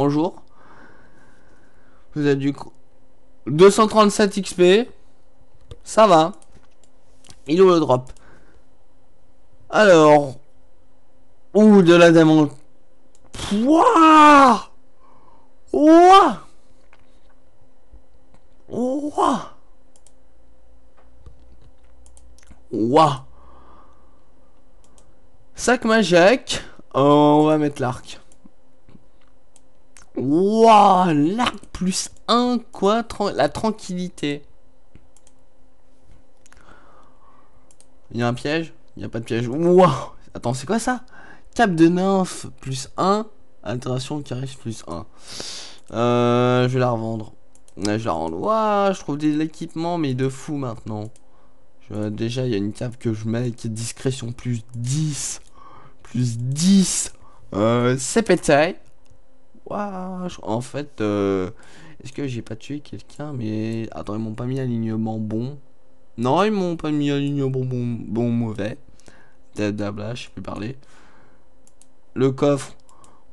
Bonjour. Vous êtes du coup 237 XP. Ça va. Il ouvre le drop. Alors. Ouh, de la démon. Pouah Ouah Ouah Ouah Sac magique. Euh, on va mettre l'arc. Wouah, l'arc plus 1, quoi, la tranquillité. Il y a un piège Il n'y a pas de piège. Wouah Attends, c'est quoi ça Cap de nymphe plus 1. Altération carré plus 1. Euh, je vais la revendre. je la revends. Wouah je trouve de l'équipement, mais de fou maintenant. Je, déjà, il y a une cape que je mets qui est discrétion plus 10. Plus 10. Euh, c'est pété. Waouh En fait, euh, est-ce que j'ai pas tué quelqu'un Mais attends, ils m'ont pas mis alignement bon. Non, ils m'ont pas mis alignement bon, bon, bon mauvais. Dabla, je sais parler. Le coffre.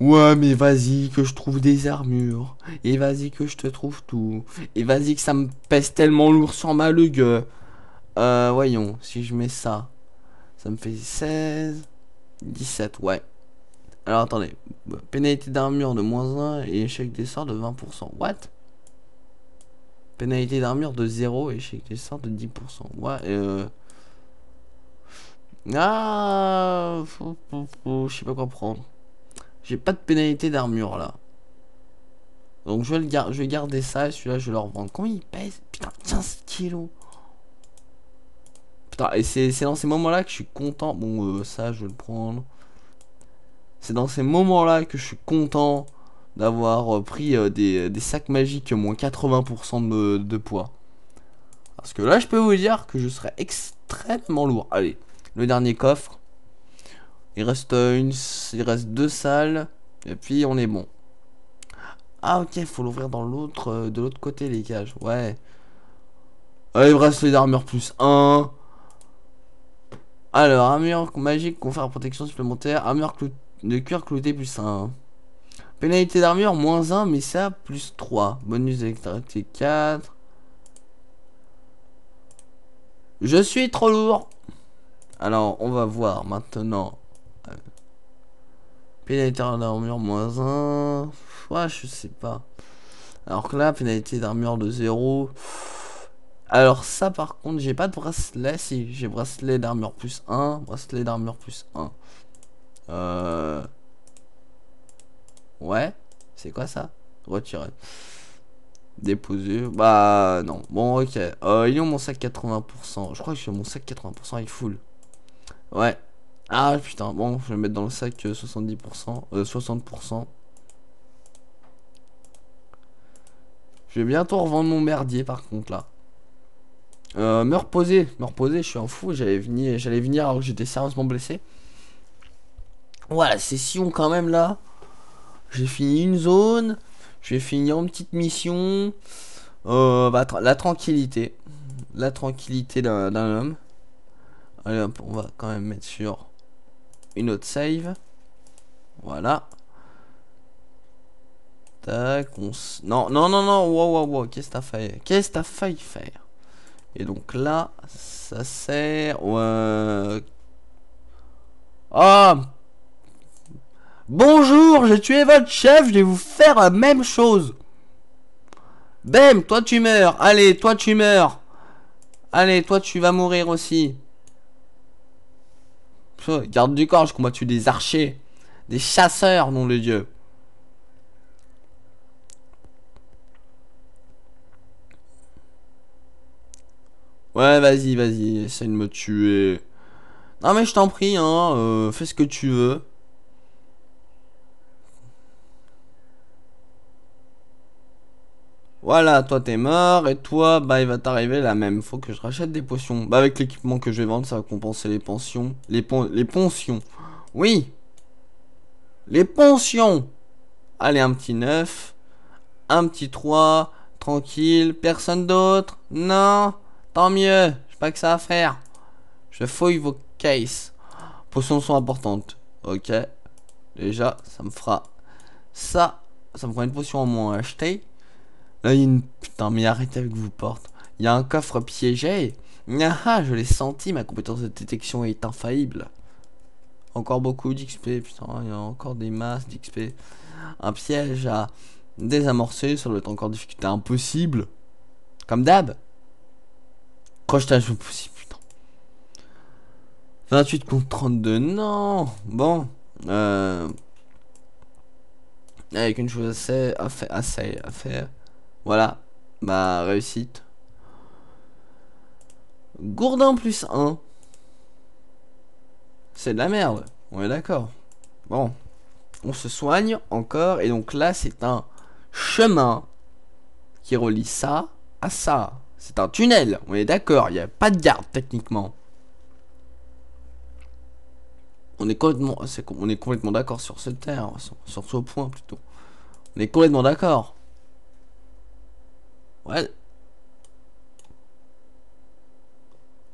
Ouais, mais vas-y que je trouve des armures. Et vas-y que je te trouve tout. Et vas-y que ça me pèse tellement lourd sans ma Euh, voyons, si je mets ça, ça me fait 16, 17, ouais. Alors attendez, pénalité d'armure de moins 1 et échec des sorts de 20%. What Pénalité d'armure de 0 et échec des sorts de 10%. What euh... Ah Je sais pas quoi prendre. J'ai pas de pénalité d'armure là. Donc je vais, le gar... je vais garder ça et celui-là je vais le revendre. Combien il pèse Putain, 15 kilos Putain, et c'est dans ces moments là que je suis content. Bon, euh, ça je vais le prendre. C'est dans ces moments-là que je suis content d'avoir euh, pris euh, euh, des, sacs magiques moins 80% de, poids. Parce que là, je peux vous dire que je serais extrêmement lourd. Allez, le dernier coffre. Il reste, une, il reste deux salles. Et puis, on est bon. Ah, ok, il faut l'ouvrir dans l'autre, de l'autre côté, les cages. Ouais. Allez, il me reste les armures plus 1. Alors, armure magique confère protection supplémentaire. Armure de cuir clouté plus 1. Hein. Pénalité d'armure, moins 1, mais ça, plus 3. Bonus d'électricité 4. Je suis trop lourd. Alors, on va voir maintenant. Euh, pénalité d'armure, moins 1. Ouais, je sais pas. Alors que là, pénalité d'armure de 0. Alors ça par contre j'ai pas de bracelet si j'ai bracelet d'armure plus 1, bracelet d'armure plus 1. Euh... Ouais, c'est quoi ça Retirer. Déposer. Bah non. Bon, ok. ils euh, il mon sac 80% Je crois que je suis mon sac 80%, il full. Ouais. Ah putain, bon, je vais mettre dans le sac 70%, euh, 60%. Euh, je vais bientôt revendre mon merdier par contre là. Euh, me reposer, me reposer, je suis un fou, j'allais venir, j'allais venir alors que j'étais sérieusement blessé voilà session quand même là. J'ai fini une zone. J'ai fini en petite mission. Euh, bah, la tranquillité. La tranquillité d'un homme. Allez hop, on va quand même mettre sur une autre save. Voilà. Tac, on Non, non, non, non, waouh wow, qu'est-ce t'as failli Qu'est-ce que t'as failli faire Et donc là, ça sert... Ouais... Ah Bonjour, j'ai tué votre chef, je vais vous faire la même chose. Bam, toi tu meurs. Allez, toi tu meurs. Allez, toi tu vas mourir aussi. garde du corps, je combatte des archers. Des chasseurs, nom de Dieu. Ouais, vas-y, vas-y, essaye de me tuer. Non mais je t'en prie, hein, euh, fais ce que tu veux. Voilà, toi t'es mort et toi, bah il va t'arriver la même. Faut que je rachète des potions. Bah avec l'équipement que je vais vendre, ça va compenser les pensions. Les, les pensions. Oui Les pensions Allez, un petit 9. Un petit 3. Tranquille. Personne d'autre Non Tant mieux. J'ai pas que ça à faire. Je fouille vos cases. Potions sont importantes. Ok. Déjà, ça me fera ça. Ça me fera une potion en moins à Là, il y a une... Putain, mais arrêtez avec vos portes. Il y a un coffre piégé. Ah, je l'ai senti, ma compétence de détection est infaillible. Encore beaucoup d'XP, putain, il y a encore des masses d'XP. Un piège à désamorcer, ça doit être encore difficulté impossible. Comme d'hab. Crochetage impossible, putain. 28 contre 32, non Bon, euh... Avec une chose assez à faire, assez à faire. Voilà, ma bah, réussite. Gourdin plus 1. C'est de la merde, on est d'accord. Bon, on se soigne encore, et donc là c'est un chemin qui relie ça à ça. C'est un tunnel, on est d'accord, il n'y a pas de garde techniquement. On est complètement, complètement d'accord sur ce terre, sur ce point plutôt. On est complètement d'accord. Ouais.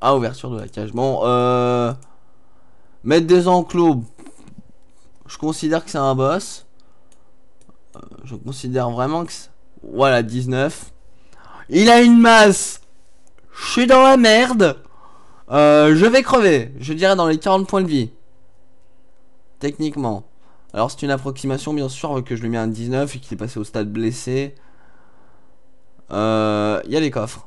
Ah, ouverture de la cage. Bon, euh... Mettre des enclos. Je considère que c'est un boss. Euh, je considère vraiment que... Voilà, 19. Il a une masse Je suis dans la merde euh, Je vais crever. Je dirais dans les 40 points de vie. Techniquement. Alors c'est une approximation bien sûr que je lui mets un 19 et qu'il est passé au stade blessé. Il euh, y a les coffres.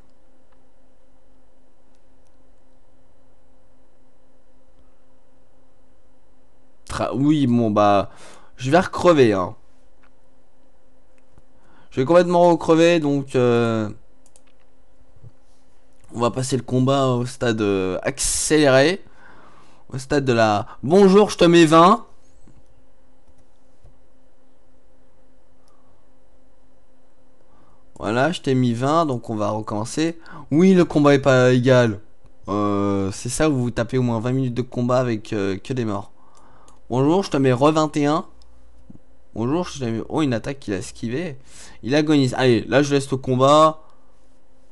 oui, bon, bah... Je vais recrever, hein. Je vais complètement recrever, donc... Euh, on va passer le combat au stade euh, accéléré. Au stade de la... Bonjour, je te mets 20. Voilà, je t'ai mis 20, donc on va recommencer. Oui, le combat est pas égal. Euh, c'est ça où vous tapez au moins 20 minutes de combat avec euh, que des morts. Bonjour, je te mets re 21. Bonjour, je te mets... Oh, une attaque qu'il a esquivé Il agonise. Allez, là, je laisse le combat.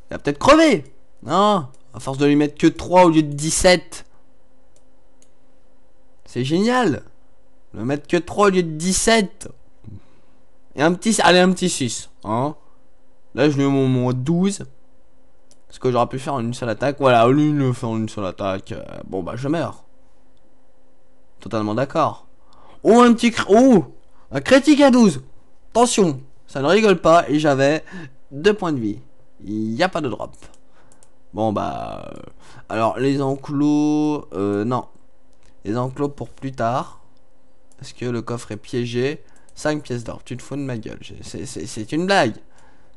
Il a peut-être crevé. Non, hein à force de lui mettre que 3 au lieu de 17. C'est génial. Le mettre que 3 au lieu de 17. Et un petit... Allez, un petit 6. Hein Là, je lui ai au moins 12. Ce que j'aurais pu faire en une seule attaque. Voilà, lui faire en une seule attaque, euh, bon, bah, je meurs. Totalement d'accord. Oh, un petit... Oh Un critique à 12 Attention Ça ne rigole pas, et j'avais deux points de vie. Il n'y a pas de drop. Bon, bah... Euh, alors, les enclos... Euh, non. Les enclos pour plus tard. Parce que le coffre est piégé. 5 pièces d'or. Tu te fous de ma gueule. C'est une blague.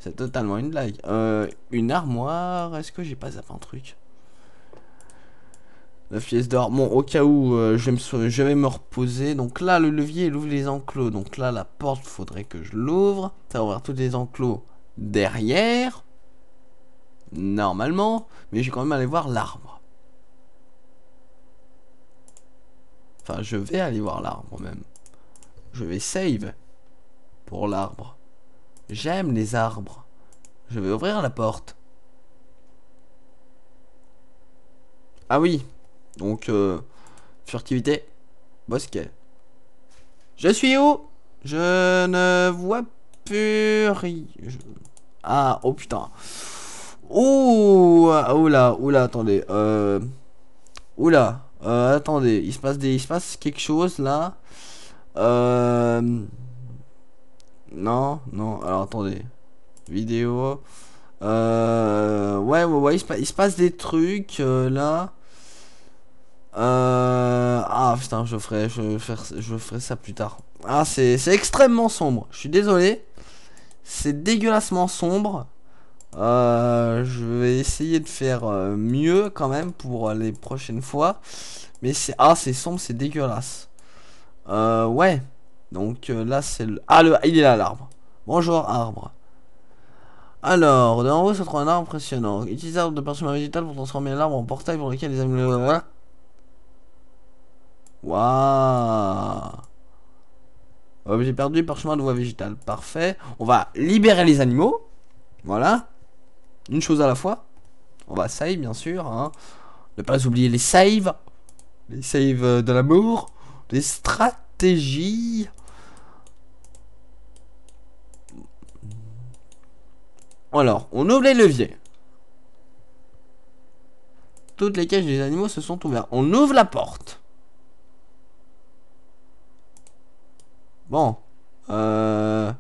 C'est totalement une blague. Euh, une armoire. Est-ce que j'ai pas zappé un truc la pièce d'or. Bon, au cas où, euh, je, vais me, je, vais me, reposer. Donc là, le levier, il ouvre les enclos. Donc là, la porte, faudrait que je l'ouvre. Ça va ouvrir tous les enclos derrière. Normalement. Mais je vais quand même aller voir l'arbre. Enfin, je vais aller voir l'arbre même. Je vais save pour l'arbre. J'aime les arbres. Je vais ouvrir la porte. Ah oui. Donc, euh, furtivité. Bosquet. Je suis où Je ne vois plus rien. Ah, oh putain. Ouh, ah, oula, oula, attendez. Euh, oula, euh, attendez. Il se passe des, il se passe quelque chose là. Non, non. Alors attendez vidéo. Euh, ouais, ouais, il se, passe, des trucs euh, là. Euh, ah putain, je ferai, je, faire, je ferai ça plus tard. Ah, c'est extrêmement sombre. Je suis désolé. C'est dégueulassement sombre. je vais essayer de faire mieux quand même pour les prochaines fois. Mais c'est ah, c'est sombre, c'est dégueulasse. ouais. Donc là, c'est le ah le il est là l'arbre. Bonjour arbre. Alors, en haut se trouve un arbre impressionnant. Utilisez l'arbre de parchemin végétal pour transformer l'arbre en portail pour lequel les animaux... Voilà. Waouh J'ai perdu, le parchemin de voie végétale. Parfait. On va libérer les animaux. Voilà. Une chose à la fois. On va save, bien sûr. Hein. Ne pas oublier les saves. Les saves de l'amour. Les stratégies. Alors, on ouvre les leviers. Toutes les cages des animaux se sont ouvertes. On ouvre la porte. Bon. Euh...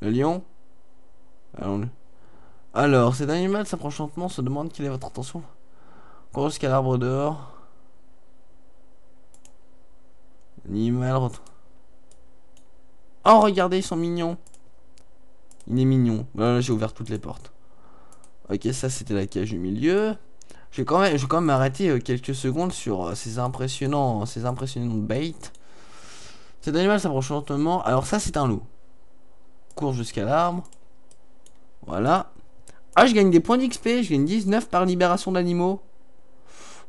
Le lion Alors, cet animal s'approche lentement, se demande quelle est votre intention. qu'il jusqu'à l'arbre dehors. Animal. Oh, regardez, ils sont mignons. Il est mignon. Ben, j'ai ouvert toutes les portes. Ok, ça c'était la cage du milieu. Je vais quand même, je quand même m'arrêter euh, quelques secondes sur euh, ces impressionnants, ces impressionnants baits. Cet animal s'approche lentement. Alors ça c'est un loup. Cours jusqu'à l'arbre. Voilà. Ah, je gagne des points d'XP. Je gagne 19 par libération d'animaux.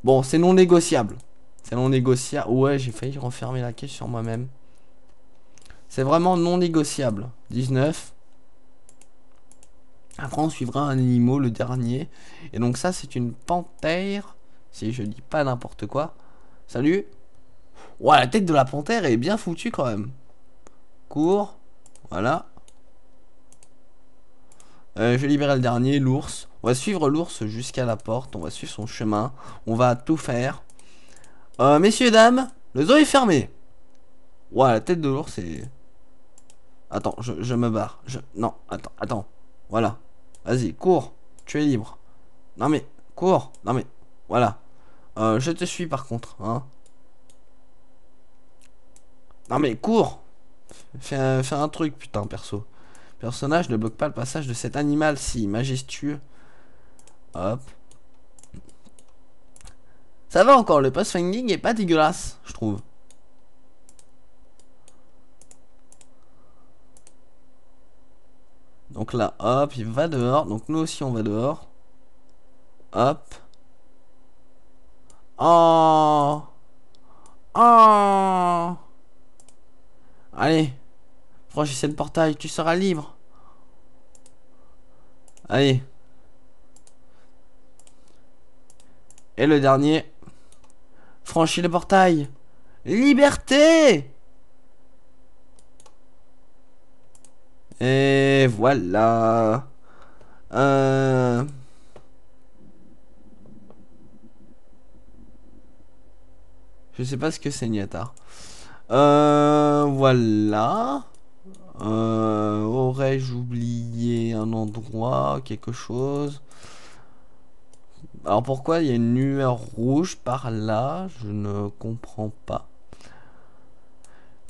Bon, c'est non négociable. C'est non négociable. Ouais, j'ai failli refermer la cage sur moi-même. C'est vraiment non négociable. 19. Après, on suivra un animal, le dernier. Et donc, ça, c'est une panthère. Si je dis pas n'importe quoi. Salut. Ouah, la tête de la panthère est bien foutue quand même. Cours. Voilà. Euh, je vais libérer le dernier, l'ours. On va suivre l'ours jusqu'à la porte. On va suivre son chemin. On va tout faire. Euh, messieurs, dames, le zoo est fermé. ouah la tête de l'ours est... Attends, je, me barre. Je... Non, attends, attends. Voilà. Vas-y, cours. Tu es libre. Non mais, cours. Non mais, voilà. Euh, je te suis par contre. Hein. Non mais, cours. Fais un, un truc, putain, perso. Personnage ne bloque pas le passage de cet animal si majestueux. Hop. Ça va encore, le post-finding est pas dégueulasse, je trouve. Donc là, hop, il va dehors. Donc nous aussi, on va dehors. Hop. Oh Oh Allez Franchissez le portail, tu seras libre Allez Et le dernier Franchis le portail Liberté Et voilà. Euh... Je sais pas ce que c'est Niatar. Euh, voilà. Euh, aurais-je oublié un endroit, quelque chose Alors pourquoi il y a une lueur rouge par là Je ne comprends pas.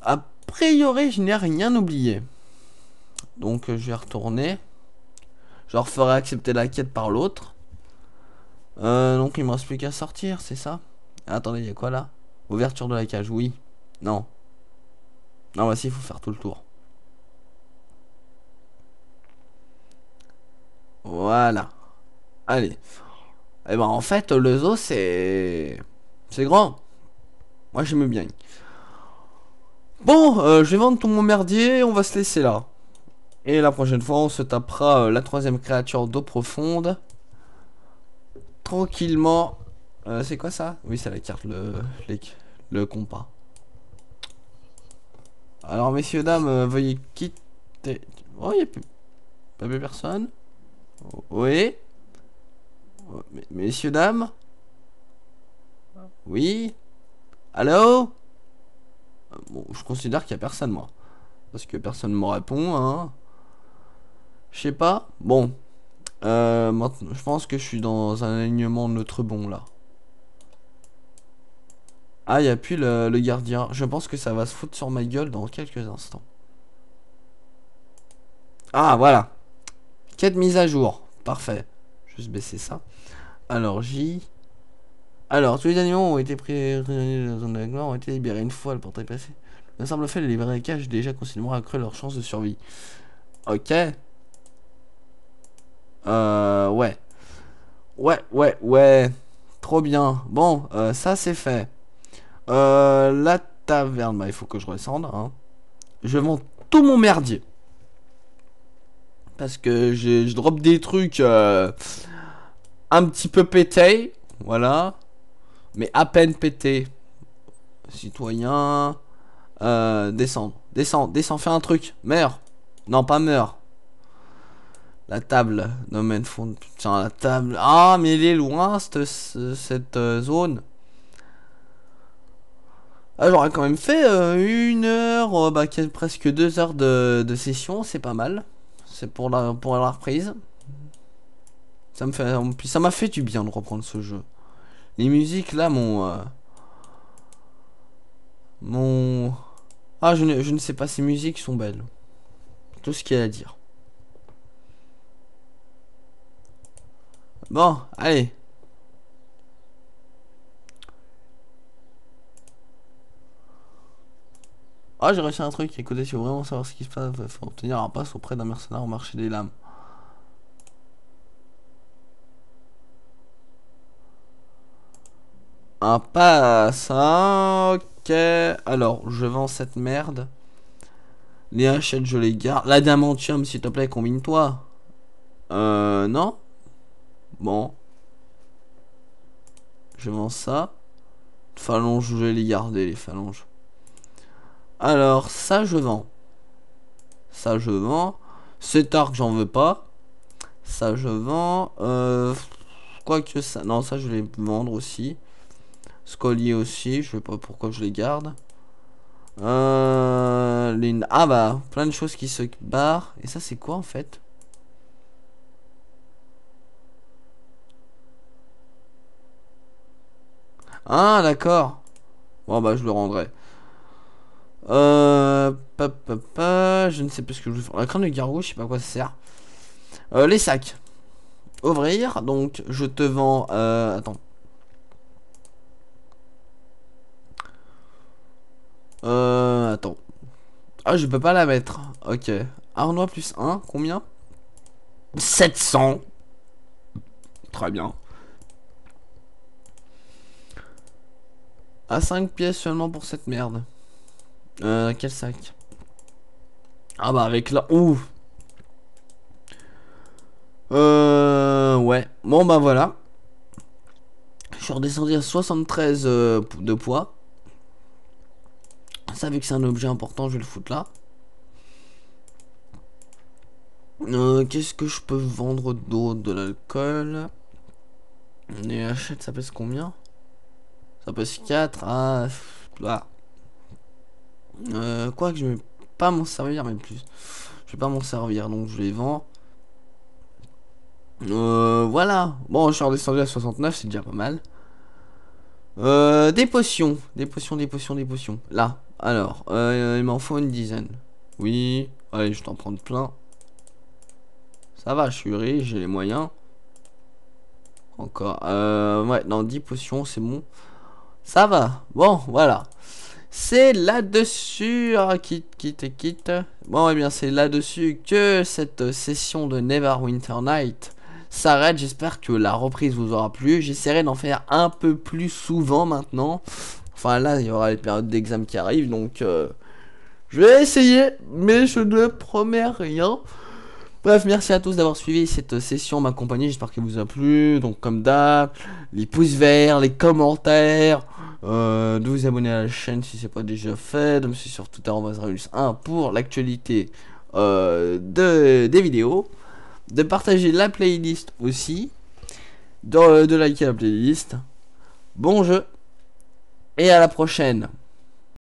A priori, je n'ai rien oublié. Donc euh, je vais retourner. Je leur ferai accepter la quête par l'autre. Euh, donc il me reste plus qu'à sortir, c'est ça Attendez, il y a quoi là Ouverture de la cage, oui. Non. Non, voici, bah, il faut faire tout le tour. Voilà. Allez. Et eh ben en fait, le zoo, c'est... C'est grand. Moi, j'aime bien. Bon, euh, je vais vendre tout mon merdier, on va se laisser là. Et la prochaine fois, on se tapera euh, la troisième créature d'eau profonde. Tranquillement. Euh, c'est quoi ça Oui, c'est la carte, le, le compas. Alors, messieurs, dames, euh, veuillez quitter. Oh, il n'y a plus... Pas plus personne. Oui. Oh, messieurs, dames. Oui. Allô euh, Bon, je considère qu'il n'y a personne, moi. Parce que personne ne me répond, hein. Je sais pas. Bon. Euh, maintenant, je pense que je suis dans un alignement neutre bon là. Ah, il a plus le, gardien. Je pense que ça va se foutre sur ma gueule dans quelques instants. Ah, voilà. Quête mise à jour. Parfait. Je vais baisser ça. Alors, J. Alors, tous les animaux ont été pris dans la zone de ont été libérés une fois le portail passé. Le simple fait de libérer les cages déjà considérablement accru leur chance de survie. Ok. Euh, ouais. Ouais, ouais, ouais. Trop bien. Bon, euh, ça c'est fait. Euh, la taverne, bah, il faut que je redescende. Hein. Je vends tout mon merdier. Parce que je, je drop des trucs euh, un petit peu pété Voilà. Mais à peine pété Citoyen. Euh, descends, descends, descends, fais un truc. Meurs. Non, pas meurs. La table. non fond. la table. Ah, mais il est loin, cette, euh, zone. Ah, j'aurais quand même fait euh, une heure, oh, bah, presque deux heures de, session. C'est pas mal. C'est pour la, pour la reprise. Ça me fait, ça m'a fait du bien de reprendre ce jeu. Les musiques, là, mon... Euh, mon... Ah, je ne, je ne sais pas, ces musiques sont belles. Tout ce qu'il y a à dire. Bon, allez. Ah, oh, j'ai réussi un truc. Écoutez, si vous voulez vraiment savoir ce qui se passe, il faut obtenir un passe auprès d'un mercenaire au marché des lames. Un pass, hein, Ok. Alors, je vends cette merde. Les hachettes, je les garde. La diamantium, s'il te plaît, combine-toi. Euh, non Bon. Je vends ça. Phalanges, je vais les garder, les phalanges. Alors, ça, je vends. Ça, je vends. Cet arc, j'en veux pas. Ça, je vends. Euh, quoi que ça. Non, ça, je vais les vendre aussi. collier aussi. Je sais pas pourquoi je les garde. Euh, ah, bah, plein de choses qui se barrent. Et ça, c'est quoi en fait Ah, d'accord. Bon, bah, je le rendrai. Euh... Pa, pa, je ne sais plus ce que je veux faire. La crâne de garou je sais pas quoi ça sert. Euh, les sacs. Ouvrir. Donc, je te vends... Euh, attends. Euh... Attends. Ah, je peux pas la mettre. Ok. Arnois plus 1, combien 700. Très bien. À 5 pièces seulement pour cette merde. Euh, quel sac Ah bah avec la... Ouh Euh... Ouais. Bon bah voilà. Je suis redescendu à 73 euh, de poids. Ça vu que c'est un objet important, je vais le foutre là. Euh, Qu'est-ce que je peux vendre d'eau De l'alcool. Et achète, ça pèse combien ça passe 4 à... quoi que je vais pas m'en servir même plus. Je vais pas m'en servir donc je les vends. Euh, voilà. Bon, je suis redescendu à 69, c'est déjà pas mal. Euh, des potions. Des potions, des potions, des potions. Là. Alors, euh, il m'en faut une dizaine. Oui. Allez, je t'en prends plein. Ça va, je suis riche, j'ai les moyens. Encore. Euh, ouais, non, 10 potions, c'est bon. Ça va. Bon, voilà. C'est là-dessus, ah, quitte, quitte, quitte. Bon, et eh bien, c'est là-dessus que cette session de Neverwinter Night s'arrête. J'espère que la reprise vous aura plu. J'essaierai d'en faire un peu plus souvent maintenant. Enfin, là, il y aura les périodes d'examen qui arrivent, donc euh, je vais essayer, mais je ne promets rien. Bref, merci à tous d'avoir suivi cette session, ma J'espère qu'elle vous a plu. Donc, comme d'hab, les pouces verts, les commentaires. Euh, de vous abonner à la chaîne si ce c'est pas déjà fait, de me suivre sur Twitter1 pour l'actualité euh, des vidéos, de partager la playlist aussi, de liker la playlist. Bon jeu et à la prochaine